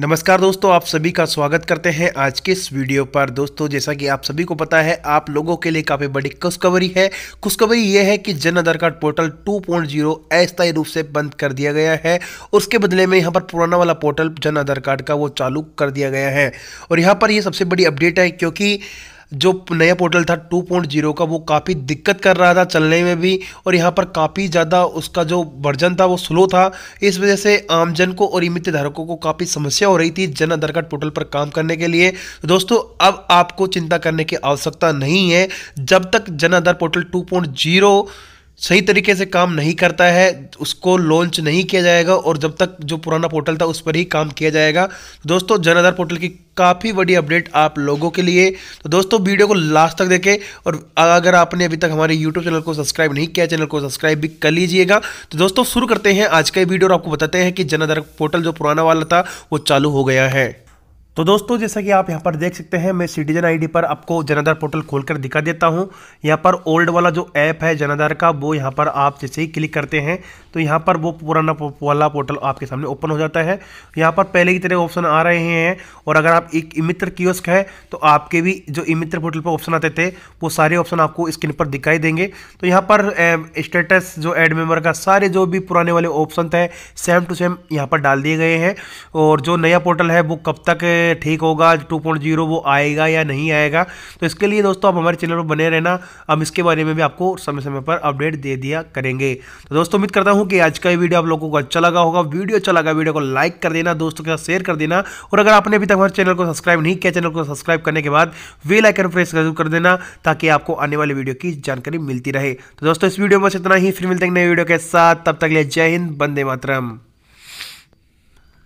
नमस्कार दोस्तों आप सभी का स्वागत करते हैं आज के इस वीडियो पर दोस्तों जैसा कि आप सभी को पता है आप लोगों के लिए काफ़ी बड़ी खुशखबरी है खुशखबरी यह है कि जन आधार कार्ड पोर्टल 2.0 अस्थायी रूप से बंद कर दिया गया है उसके बदले में यहाँ पर पुराना वाला पोर्टल जन आधार कार्ड का वो चालू कर दिया गया है और यहाँ पर ये यह सबसे बड़ी अपडेट है क्योंकि जो नया पोर्टल था 2.0 का वो काफ़ी दिक्कत कर रहा था चलने में भी और यहाँ पर काफ़ी ज़्यादा उसका जो वर्जन था वो स्लो था इस वजह से आमजन को और इमित धारकों को काफ़ी समस्या हो रही थी जन आधार कार्ड पोर्टल पर काम करने के लिए दोस्तों अब आपको चिंता करने की आवश्यकता नहीं है जब तक जन आधार पोर्टल टू सही तरीके से काम नहीं करता है उसको लॉन्च नहीं किया जाएगा और जब तक जो पुराना पोर्टल था उस पर ही काम किया जाएगा दोस्तों जन आधार पोर्टल की काफ़ी बड़ी अपडेट आप लोगों के लिए तो दोस्तों वीडियो को लास्ट तक देखें और अगर आपने अभी तक हमारे यूट्यूब चैनल को सब्सक्राइब नहीं किया चैनल को सब्सक्राइब भी कर लीजिएगा तो दोस्तों शुरू करते हैं आज का वीडियो और आपको बताते हैं कि जन आधार पोर्टल जो पुराना वाला था वो चालू हो गया है तो दोस्तों जैसा कि आप यहाँ पर देख सकते हैं मैं सिटीजन आईडी पर आपको जनाधार पोर्टल खोलकर दिखा देता हूँ यहाँ पर ओल्ड वाला जो ऐप है जनाधार का वो यहाँ पर आप जैसे ही क्लिक करते हैं तो यहाँ पर वो पुराना वाला पोर्टल आपके सामने ओपन हो जाता है यहाँ पर पहले की तरह ऑप्शन आ रहे हैं और अगर आप एक इमित्र कियोस्क है तो आपके भी जो इमित्र पोर्टल पर ऑप्शन आते थे वो सारे ऑप्शन आपको स्क्रीन पर दिखाई देंगे तो यहाँ पर स्टेटस जो एड मेम्बर का सारे जो भी पुराने वाले ऑप्शन थे सेम टू सेम यहाँ पर डाल दिए गए हैं और जो नया पोर्टल है वो कब तक ठीक होगा टू पॉइंट जीरो वो आएगा या नहीं आएगा तो इसके लिए दोस्तों आप हमारे चैनल पर बने रहना हम इसके बारे में भी आपको समय समय पर अपडेट दे दिया करेंगे तो दोस्तों उम्मीद करता हूँ कि आज का वीडियो आप लोगों को अच्छा लगा होगा वीडियो अच्छा लगा वीडियो को लाइक कर देना दोस्तों के साथ शेयर कर देना और अगर आपने अभी तक हमारे चैनल को सब्सक्राइब नहीं किया चैनल को सब्सक्राइब करने के बाद वे लाइकन प्रेस जरूर कर देना ताकि आपको आने वाली वीडियो की जानकारी मिलती रहे तो दोस्तों इस वीडियो में बस इतना ही फिर मिलते हैं नए वीडियो के साथ तब तक लिए जय हिंद बंदे मातरम